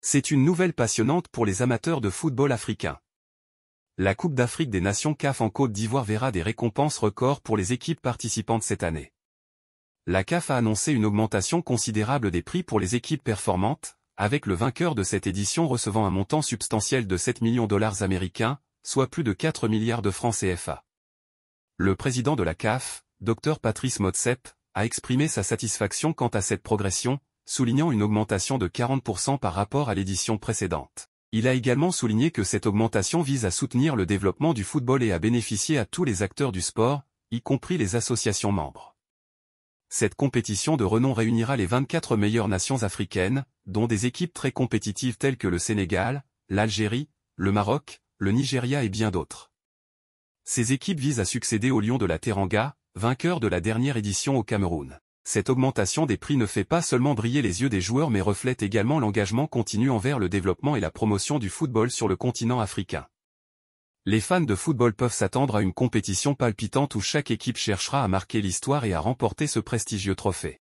C'est une nouvelle passionnante pour les amateurs de football africain. La Coupe d'Afrique des Nations CAF en Côte d'Ivoire verra des récompenses records pour les équipes participantes cette année. La CAF a annoncé une augmentation considérable des prix pour les équipes performantes, avec le vainqueur de cette édition recevant un montant substantiel de 7 millions de dollars américains, soit plus de 4 milliards de francs CFA. Le président de la CAF, Dr Patrice Motsep, a exprimé sa satisfaction quant à cette progression, soulignant une augmentation de 40% par rapport à l'édition précédente. Il a également souligné que cette augmentation vise à soutenir le développement du football et à bénéficier à tous les acteurs du sport, y compris les associations membres. Cette compétition de renom réunira les 24 meilleures nations africaines, dont des équipes très compétitives telles que le Sénégal, l'Algérie, le Maroc, le Nigeria et bien d'autres. Ces équipes visent à succéder au Lion de la Teranga, vainqueur de la dernière édition au Cameroun cette augmentation des prix ne fait pas seulement briller les yeux des joueurs mais reflète également l'engagement continu envers le développement et la promotion du football sur le continent africain. Les fans de football peuvent s'attendre à une compétition palpitante où chaque équipe cherchera à marquer l'histoire et à remporter ce prestigieux trophée.